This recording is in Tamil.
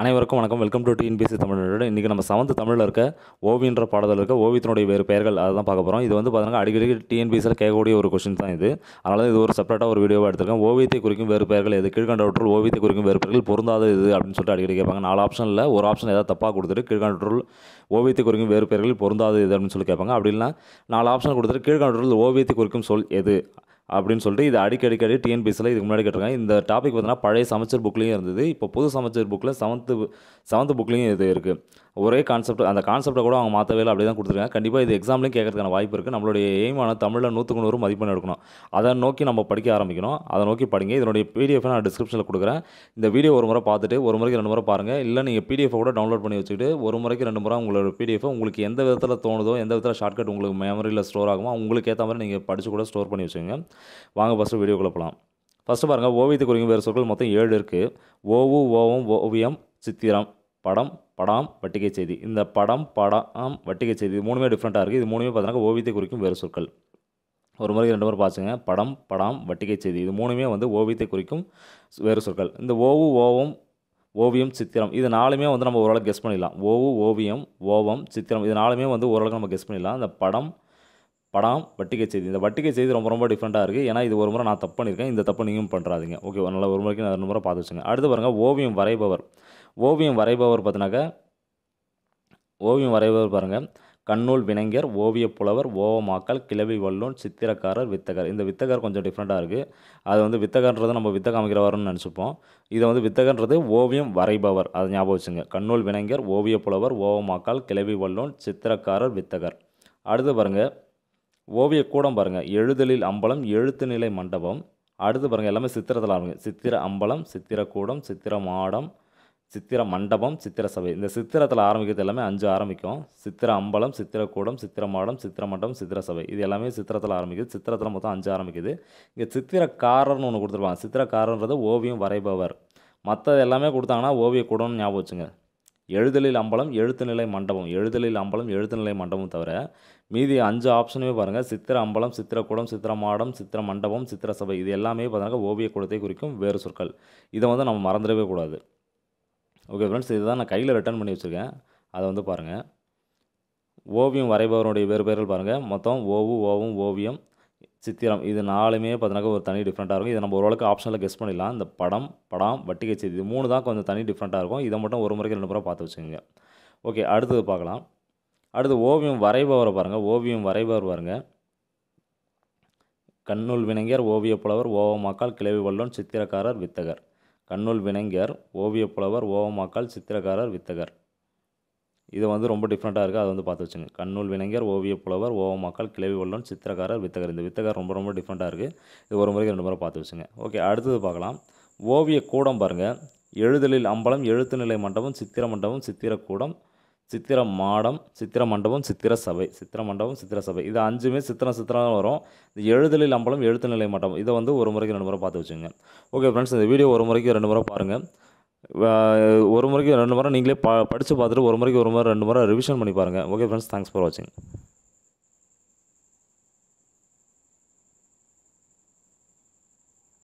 அனைவருக்கும் வணக்கம் வெல்கம் டு டிஎன்பிசி தமிழோட இன்றைக்கி நம்ம சவந்து தமிழில் இருக்க ஓவியன்ற பாடத்தில் இருக்க ஓவியத்தினுடைய வேறு பெயர்கள் அதை தான் பார்க்க போகிறோம் இது வந்து பார்த்தீங்கன்னா அடிக்கடி டிஎன்பிசியில் கேட்கக்கூடிய ஒரு கொஷின் தான் இது அதனால் இது ஒரு செப்பரேட்டாக ஒரு வீடியோவாக எடுத்திருக்கேன் ஓவியத்தை குறிக்கும் வேறு பெயர்கள் எது கீழ்கண்டவற்றுள் ஓவியத்தை குறிக்கும் வேறு பெயர்கள் பொருந்தாத இது அப்படின்னு சொல்லிட்டு அடிக்கடி கேட்பாங்க நாலு ஆப்ஷனில் ஒரு ஆப்ஷன் ஏதாவது தப்பாக கொடுத்துட்டு கீழ்கண்டவற்றுள் ஓவியத்தை குறிக்கும் வேறு பெயர்கள் பொருந்தாத இது அப்படின்னு சொல்லி கேட்பாங்க அப்படி இல்லைனா நாலு ஆப்ஷன் கொடுத்துட்டு கீழ்கண்டவற்றுள் ஓவியத்தை குறிக்கும் சொல் எது அப்படின்னு சொல்லிட்டு இது அடிக்கடிக்கடி டிஎன்பிஎஸ்சியில் இதுக்கு முன்னாடி கேட்டிருக்காங்க இந்த டாபிக் பார்த்தீங்கன்னா பழைய சமைச்சர் புக்லேயும் இருந்தது இப்போ புது சமைச்சர் புக்கில் செவன்த்து செவன்த்து புக்லேயும் இது இருக்குது ஒரே கான்செப்ட் அந்த கான்செப்டை கூட அவங்க மாற்ற வேலை அப்படி தான் கொடுத்துருக்காங்க கண்டிப்பாக இது எக்ஸாம்லையும் கேட்கறதுக்கான வாய்ப்பு இருக்குது நம்மளுடைய எய்மான தமிழில் நூற்றுக்கு நூறு மதிப்பெண் எடுக்கணும் அதை நோக்கி நம்ம படிக்க ஆரம்பிக்கணும் அதை நோக்கி படிங்க இதனுடைய பிடிஎஃப் நான் டிஸ்கிரிப்ஷனில் கொடுக்குறேன் இந்த வீடியோ ஒரு முறை பார்த்துட்டு ஒரு முறைக்கு ரெண்டு முறை பாருங்கள் இல்லை நீங்கள் பிடிஎஃப் கூட டவுன்லோட் பண்ணி வச்சுக்கிட்டு ஒரு முறைக்கு ரெண்டு முறை உங்களோட பிடிஎஃப் உங்களுக்கு எந்த விதத்தில் தோணுதோ எந்த விதத்தில் ஷார்ட்கட் உங்களுக்கு மெமரியில் ஸ்டோர் ஆகுமோ உங்களுக்கு ஏற்ற மாதிரி நீங்கள் படித்து கூட ஸ்டோர் பண்ணி வச்சுக்கோங்க வாங்க ஃபஸ்ட்டு வீடியோ போகலாம் ஃபஸ்ட்டு பாருங்கள் ஓவியத்துக்குரிய வேறு சொற்கள் மொத்தம் ஏழு இருக்குது ஓவு ஓவம் ஓவியம் சித்திரம் படம் படாம் வட்டிகை செய்தி இந்த படம் படாம் வட்டிகை செய்தி இது மூணுமே டிஃப்ரெண்ட்டாக இருக்குது இது மூணுமே பார்த்தீங்கன்னா ஓவியத்தை குறிக்கும் வேறு சொற்கள் ஒரு முறை ரெண்டு முறை பார்த்துங்க படம் படாம் வட்டிகை செய்தி இது மூணுமே வந்து ஓவியத்தை குறிக்கும் வேறு சொற்கள் இந்த ஓவு ஓவம் ஓவியம் சித்திரம் இது நாலுமே வந்து நம்ம ஓரளவுக்கு கெஸ் பண்ணிடலாம் ஓவு ஓவியம் ஓவம் சித்திரம் இது நாலுமே வந்து ஓரளவுக்கு நம்ம கெஸ் பண்ணிடலாம் இந்த படம் படம் வட்டிகை செய்தி இந்த வட்டிகை செய்தி ரொம்ப ரொம்ப டிஃப்ரெண்ட்டாக இருக்குது ஏன்னா இது ஒரு முறை நான் தப்பு பண்ணியிருக்கேன் இந்த தப்பு நீங்களும் பண்ணுறாதீங்க ஓகே நல்லா ஒரு முறைக்கு நான் ரெண்டு முறை பார்த்து வச்சுங்க அடுத்து பாருங்கள் ஓவியம் வரைபவர் ஓவியம் வரைபவர் பார்த்தினாக்கா ஓவியம் வரைபவர் பாருங்கள் கண்ணூல் வினைஞர் ஓவிய புலவர் ஓவமாக்கல் கிளவி வல்லூன் சித்திரக்காரர் வித்தகர் இந்த வித்தகர் கொஞ்சம் டிஃப்ரெண்ட்டாக இருக்குது அது வந்து வித்தகன்றது நம்ம வித்த காமிக்கிறவர்னு நினச்சிப்போம் இதை வந்து வித்தகன்றது ஓவியம் வரைபவர் அது ஞாபகம் வச்சுங்க கண்ணூல் வினைஞர் ஓவிய புலவர் ஓவமாக்கல் கிளவி வல்லூன் சித்திரக்காரர் வித்தகர் அடுத்து பாருங்கள் ஓவிய கூடம் பாருங்கள் எழுதலில் அம்பலம் எழுத்து நிலை மண்டபம் அடுத்து பாருங்கள் எல்லாமே சித்திரத்தில் ஆரம்பிங்க சித்திர அம்பலம் சித்திரக்கூடம் சித்திர மாடம் சித்திர மண்டபம் சித்திர சபை இந்த சித்திரத்தில் ஆரம்பிக்கிறது எல்லாமே அஞ்சு ஆரம்பிக்கும் சித்திர அம்பலம் சித்திரக்கூடம் சித்திர மாடம் சித்திர மண்டபம் சித்திர சபை இது எல்லாமே சித்திரத்தில் ஆரம்பிக்குது சித்திரத்தில் மொத்தம் அஞ்சு ஆரம்பிக்குது இங்கே சித்திரக்காரர்னு ஒன்று கொடுத்துருப்பாங்க சித்திரக்காரன்றது ஓவியம் வரைபவர் மற்றது எல்லாமே கொடுத்தாங்கன்னா ஓவிய கூடம்னு ஞாபகம் வச்சுங்க எழுதலில் அம்பலம் எழுத்து நிலை மண்டபம் எழுதலில் அம்பலம் எழுத்துநிலை மண்டபம் தவிர மீதி அஞ்சு ஆப்ஷனுமே பாருங்கள் சித்திர அம்பலம் சித்திரக்கூடம் சித்திரமாடம் சித்திர மண்டபம் சித்திர சபை இது எல்லாமே பார்த்தீங்கன்னா ஓவிய கூடத்தை குறிக்கும் வேறு சொற்கள் இதை வந்து நம்ம மறந்துடவே கூடாது ஓகே ஃப்ரெண்ட்ஸ் இதுதான் நான் கையில் ரிட்டர்ன் பண்ணி வச்சுருக்கேன் அதை வந்து பாருங்கள் ஓவியம் வரைபவருடைய வேறு பேர்கள் பாருங்கள் மொத்தம் ஓவு ஓவும் ஓவியம் சித்திரம் இது நாலுமே பார்த்தினாக்கா ஒரு தனி டிஃப்ரெண்ட்டாக இருக்கும் இதை நம்ம ஓரளவுக்கு ஆப்ஷனில் கெஸ் பண்ணிடலாம் இந்த படம் படம் வட்டி கட்சி இது மூணு தான் கொஞ்சம் தனி டிஃப்ரெண்ட்டாக இருக்கும் இதை மட்டும் ஒரு முறைக்கு ரெண்டு முறை பார்த்து வச்சுக்கோங்க ஓகே அடுத்தது பார்க்கலாம் அடுத்து ஓவியம் வரைபவரை பாருங்கள் ஓவியம் வரைபவர் பாருங்கள் கண்ணூல் வினைஞர் ஓவிய புலவர் ஓவ மக்கள் கிளவி வல்லோன் சித்திரக்காரர் வித்தகர் கண்ணூல் வினைஞர் ஓவியப் புலவர் ஓவமாக்கால் சித்திரக்காரர் வித்தகர் இது வந்து ரொம்ப டிஃப்ரெண்ட்டாக இருக்குது அதை வந்து பார்த்து வச்சுங்க கண்ணூல் வினங்கியர் ஓவியப்புலவர் ஓவமாக்கால் கிளவி வல்லன் சித்திரக்காரர் வித்தகர் இந்த வித்தகர் ரொம்ப ரொம்ப டிஃப்ரெண்ட்டாக இருக்குது இது ஒரு முறைக்கு ரெண்டு முறை பார்த்து வச்சுங்க ஓகே அடுத்தது பார்க்கலாம் ஓவிய கூடம் பாருங்கள் எழுதலில் அம்பலம் எழுத்துநிலை மண்டபம் சித்திர மண்டபம் சித்திரக்கூடம் சித்திர மாடம் சித்திர மண்டபம் சித்திர சபை சித்திர மண்டபம் சித்திர சபை இது அஞ்சுமே சித்திரம் சித்திரம் வரும் இந்த எழுதலை அம்பலம் எழுத்து நிலை மண்டபம் இதை வந்து ஒரு முறைக்கு ரெண்டு முறை பார்த்து வச்சுங்க ஓகே ஃப்ரெண்ட்ஸ் இந்த வீடியோ ஒரு முறைக்கு ரெண்டு முறை பாருங்கள் ஒரு முறைக்கு ரெண்டு முறை நீங்களே ப படித்து பார்த்துட்டு ஒரு முறைக்கு ஒரு முறை ரெண்டு முறை ரிவிஷன் பண்ணி பாருங்கள் ஓகே ஃப்ரெண்ட்ஸ் தேங்க்ஸ் ஃபார் வாட்சிங்